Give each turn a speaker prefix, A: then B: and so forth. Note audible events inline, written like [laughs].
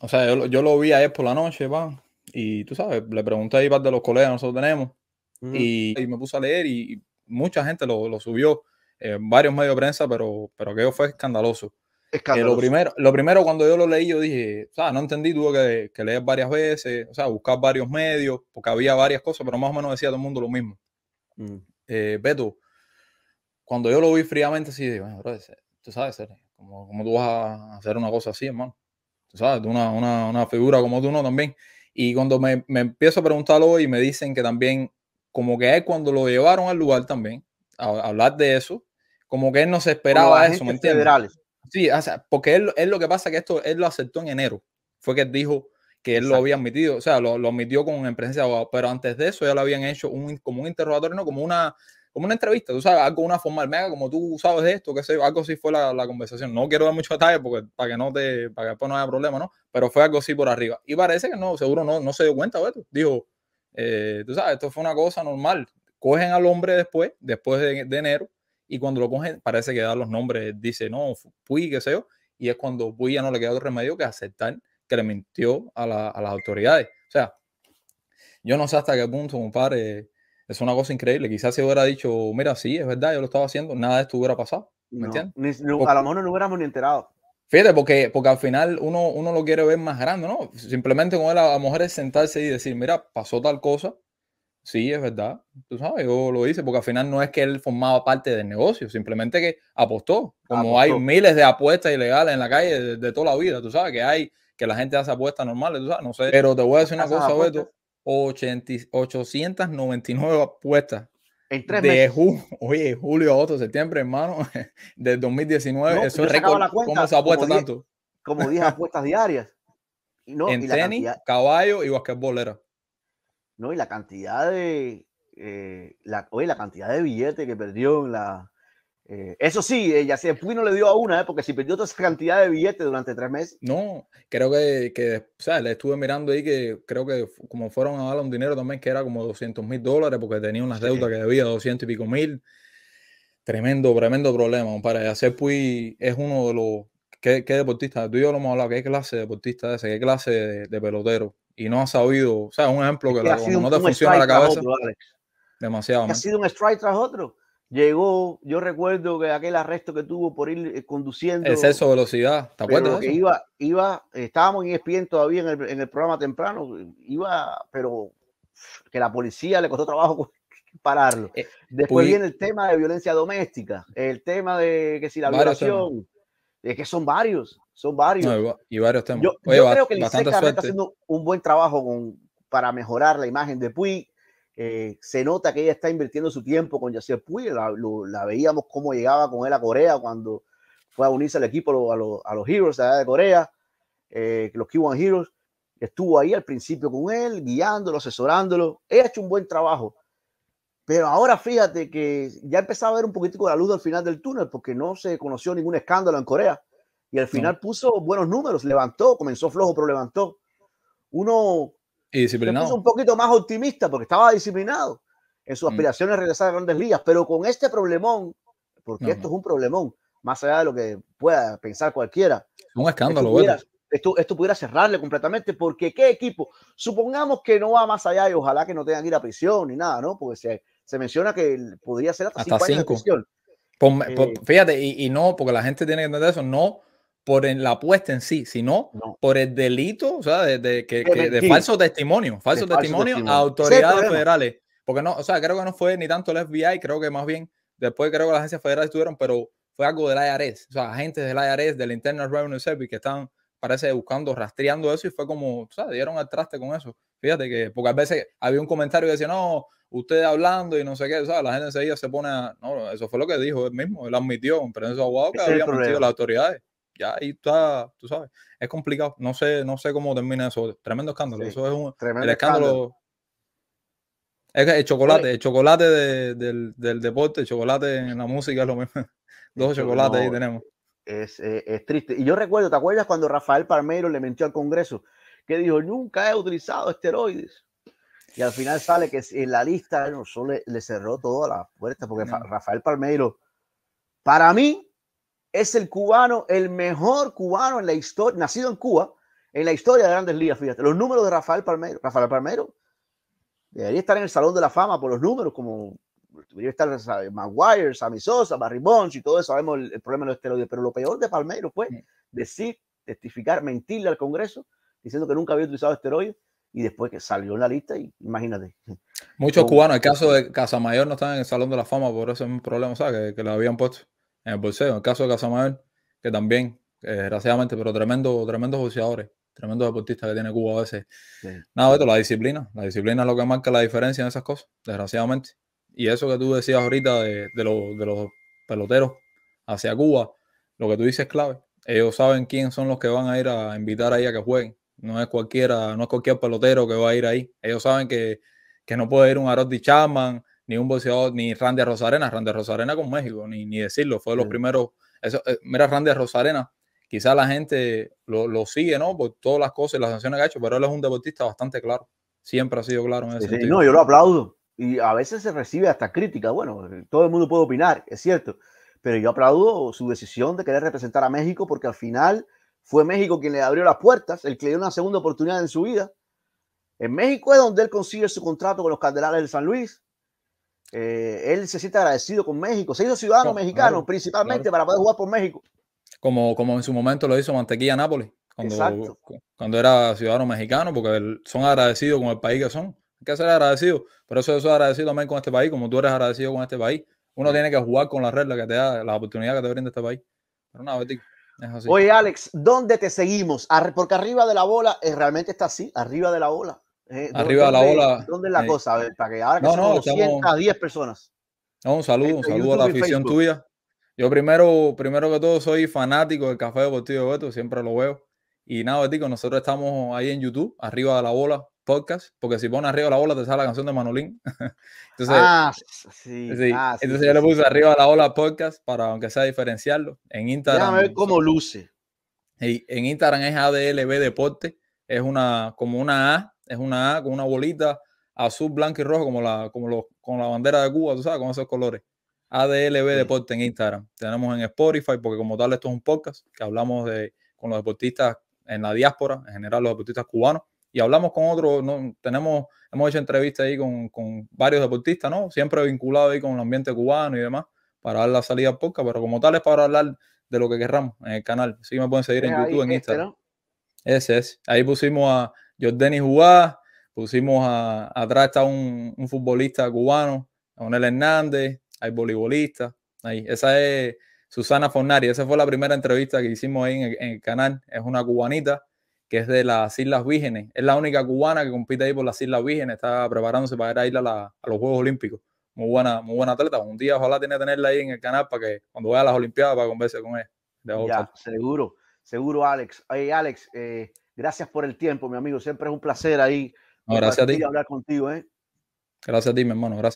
A: O sea, yo, lo vi ayer por la noche, va. Y tú sabes, le pregunté a par de los colegas que nosotros tenemos. y, me puse a leer y, mucha gente lo, subió. en eh, varios medios de prensa, pero, pero aquello fue escandaloso. Eh, escandaloso. lo, primero, lo primero, cuando yo lo leí, yo dije, o sea, no entendí, tuve que, que, leer varias veces, o sea, buscar varios medios, porque había varias cosas, pero más o menos decía todo el mundo lo mismo. Mm. Eh, Beto, cuando yo lo vi fríamente, sí, bueno, tú sabes, como, como tú vas a hacer una cosa así, hermano una, figura como tú, ¿no? También. Y cuando me, me empiezo a preguntarlo y me dicen que también, como que es cuando lo llevaron al lugar también, a, hablar de eso, como que él no se esperaba eso, ¿me entiendes? Sí, porque él, lo que pasa es que esto, él lo aceptó en enero. Fue que dijo que él lo había admitido, o sea, lo, lo admitió con en presencia de abogado, pero antes de eso ya lo habían hecho un, como un interrogatorio, ¿no? Como una, como una entrevista, tú sabes, algo, una formal, mega, como tú sabes de esto, que sé, algo así fue la, la, conversación. No quiero dar mucho detalle porque para que no te, para que después no haya problema, ¿no? Pero fue algo así por arriba. Y parece que no, seguro no, no se dio cuenta, ¿verdad? Dijo, eh, tú sabes, esto fue una cosa normal. Cogen al hombre después, después de, enero, y cuando lo cogen, parece que da los nombres, dice, no, fui, qué sé yo, y es cuando Puy ya no le queda otro remedio que aceptar que le mintió a, a las autoridades. O sea, yo no sé hasta qué punto, compadre, es una cosa increíble. Quizás si hubiera dicho, mira, sí, es verdad, yo lo estaba haciendo, nada de esto hubiera pasado.
B: ¿Me entiendes?
A: Ni, a lo mejor no hubiéramos ni enterado. Fíjate, porque, porque al final uno, uno lo quiere ver más grande, ¿no? Simplemente con él, a la mujer es sentarse y decir, mira, pasó tal cosa. Sí, es verdad. Tú sabes, yo lo hice, porque al final no es que él formaba parte del negocio, simplemente que apostó. Como hay miles de apuestas ilegales en la calle de, de, toda la vida, tú sabes, que hay, que la gente hace apuestas normales, tú sabes, no sé. Pero te voy a decir una cosa, Beto. 899 apuestas. En tres de meses. Oye, julio, otro septiembre, hermano, [laughs] del 2019. Eso ¿Cómo se apuesta tanto?
B: como 10 [laughs] apuestas diarias. Y no, en tenis,
A: caballo
B: y basquetbolera. No, y la cantidad de. Eh, la, oye, la cantidad de billetes que perdió en la, eh, eso sí, ella se no le dio a una, ¿eh? porque si perdió toda cantidad de billetes durante tres meses. No, creo que,
A: que o sea, le estuve mirando ahí que creo que como fueron a darle un dinero también que era como 200 mil dólares porque tenía unas deudas que debía 200 y pico mil. Tremendo, tremendo problema, para Hacer Puy es uno de los. ¿Qué, qué deportista? Tú y yo lo hemos hablado, ¿qué clase de deportista es ese? ¿Qué clase de, pelotero? Y no ha sabido, o sea, un ejemplo que, no te funciona la cabeza. demasiado.
B: ha sido un strike tras otro Llegó, yo recuerdo que aquel arresto que tuvo por ir eh, conduciendo. Exceso de
A: velocidad, ¿te acuerdas? Que iba,
B: iba, estábamos en ESPN todavía en el, programa temprano, iba, pero que la policía le costó trabajo [laughs] pararlo. Eh, Después viene el tema de violencia doméstica, el tema de que si la violación, es que son varios, son varios.
A: y varios temas. Yo, creo que el está haciendo
B: un buen trabajo con, para mejorar la imagen de Puy. Eh, se nota que ella está invirtiendo su tiempo con Yacir Puy, la, veíamos cómo llegaba con él a Corea cuando fue a unirse al equipo a, los Heroes de Corea, eh, los Kiwan Heroes, estuvo ahí al principio con él, guiándolo, asesorándolo, ella ha hecho un buen trabajo, pero ahora fíjate que ya empezaba a ver un poquitico de la luz al final del túnel porque no se conoció ningún escándalo en Corea y al final puso buenos números, levantó, comenzó flojo pero levantó. Uno disciplinado. un poquito más optimista porque estaba disciplinado en sus mm. aspiraciones de regresar a grandes ligas, pero con este problemón, porque esto es un problemón, más allá de lo que pueda pensar cualquiera.
A: Un escándalo, esto pudiera,
B: esto, pudiera cerrarle completamente, porque qué equipo, supongamos que no va más allá y ojalá que no tengan que ir a prisión ni nada, ¿no? Porque se, menciona que podría ser hasta, cinco, Años de prisión. Eh, fíjate,
A: y, y, no, porque la gente tiene que entender eso, no por en la apuesta en sí, sino por el delito, o sea, de, que, de falso testimonio, falso, testimonio, a autoridades federales. Porque no, o sea, creo que no fue ni tanto el FBI, creo que más bien después creo que las agencias federales estuvieron, pero fue algo del IRS, o sea, agentes del IRS, del Internal Revenue Service, que estaban, parece, buscando, rastreando eso y fue como, o sea, dieron al traste con eso. Fíjate que, porque a veces había un comentario que decía, no, usted hablando y no sé qué, sea, la gente enseguida se pone a, no, eso fue lo que dijo él mismo, él admitió, pero en que había mentido las autoridades ya ahí está, tú sabes, es complicado. No sé, no sé cómo termina eso. Tremendo escándalo. eso es un el escándalo. Es el chocolate, el chocolate del, deporte, el chocolate en la música es lo mismo. [laughs] Dos chocolates ahí
B: tenemos. Es, triste. Y yo recuerdo, ¿te acuerdas cuando Rafael Palmeiro le mentió al Congreso que dijo, nunca he utilizado esteroides? Y al final sale que en la lista no, le, cerró todas la puerta, porque Rafael Palmeiro, para mí, es el cubano, el mejor cubano en la historia, nacido en Cuba, en la historia de grandes ligas, fíjate, los números de Rafael Palmeiro, Rafael Palmeiro debería estar en el Salón de la Fama por los números, como debería estar Maguire, Sammy Sosa, Barry Bonds y todo eso, sabemos el, problema de los esteroides, pero lo peor de Palmeiro fue decir, testificar, mentirle al Congreso, diciendo que nunca había utilizado esteroides, y después que salió en la lista, y imagínate. Muchos [laughs] cubanos, el caso de
A: Casamayor no están en el Salón de la Fama por ese problema, ¿sabes? Que, que lo habían puesto en el bolseo. En el caso de Casamayor, que también, eh, desgraciadamente, pero tremendo, tremendos boxeadores, tremendos deportistas que tiene Cuba a veces. Nada Nada, esto, la disciplina. La disciplina es lo que marca la diferencia en esas cosas, desgraciadamente. Y eso que tú decías ahorita de, los peloteros hacia Cuba, lo que tú dices es clave. Ellos saben quiénes son los que van a ir a invitar ahí a que jueguen. No es cualquiera, no es cualquier pelotero que va a ir ahí. Ellos saben que, que no puede ir un Aroti ni un boxeador, ni Randy Rosarena, Randy Rosarena con México, ni, ni decirlo, fue de los primeros. Eso, eh, mira, Randy Rosarena, quizá la gente lo, lo, sigue, ¿no? Por todas las cosas y las sanciones que ha hecho, pero él es un deportista bastante claro. Siempre ha sido claro en ese sentido. No, yo lo
B: aplaudo. Y a veces se recibe hasta crítica. Bueno, todo el mundo puede opinar, es cierto. Pero yo aplaudo su decisión de querer representar a México porque al final fue México quien le abrió las puertas, el que le dio una segunda oportunidad en su vida. En México es donde él consigue su contrato con los Candelares de San Luis, eh, él se siente agradecido con México. Se hizo ciudadano mexicano principalmente para poder jugar por México.
A: Como, como en su momento lo hizo Mantequilla Nápoles, cuando, cuando era ciudadano mexicano, porque son agradecidos con el país que son. Hay que ser agradecido. Pero eso es agradecido también con este país, como tú eres agradecido con este país. Uno tiene que jugar con las reglas que te da, las oportunidades que te brinda este país. Oye,
B: Alex, ¿dónde te seguimos? Porque arriba de la bola eh, realmente está así, arriba de la bola. Eh, Arriba de la ola. ¿Dónde es la eh, cosa? ver, para que ahora que no, no, 210 personas.
A: un saludo, un saludo a la afición tuya. Yo primero, primero que todo soy fanático del Café Deportivo de Beto, siempre lo veo. Y nada, Betico, nosotros estamos ahí en YouTube, Arriba de la Bola Podcast, porque si pones Arriba de la Bola te sale la canción de Manolín. [laughs] entonces, ah,
B: ah, yo le puse Arriba de
A: la Bola Podcast para, aunque sea diferenciarlo, en Instagram. Déjame ver cómo luce. en Instagram es ADLB Deporte, es una, como una A es una A con una bolita azul, blanco y rojo, como la, como con la bandera de Cuba, tú sabes, con esos colores. ADLB Deporte en Instagram. Tenemos en Spotify, porque como tal, esto es un podcast que hablamos de, con los deportistas en la diáspora, en general los deportistas cubanos, y hablamos con otros, ¿no? tenemos, hemos hecho entrevistas ahí con, varios deportistas, ¿no? Siempre vinculados ahí con el ambiente cubano y demás, para dar la salida al podcast, pero como tal es para hablar de lo que querramos en el canal. Sí, me pueden seguir pues en YouTube, en este, Instagram. Ese es. Ahí pusimos a Denis Jugá, pusimos atrás está un, futbolista cubano, Donel Hernández, hay voleibolista, ahí, esa es Susana Fornari, esa fue la primera entrevista que hicimos ahí en el, canal, es una cubanita que es de las Islas Vírgenes. Es la única cubana que compite ahí por las Islas Vírgenes. Está preparándose para ir a los Juegos Olímpicos. Muy buena, muy buena atleta. Un día ojalá tiene que tenerla ahí en el canal para que cuando vaya a las Olimpiadas para
B: conversar con él. Ya, seguro, seguro, Alex. Oye, Alex, eh, Gracias por el tiempo, mi amigo. Siempre es un placer ahí gracias a ti. hablar contigo. ¿eh?
A: Gracias a ti, mi hermano. Gracias.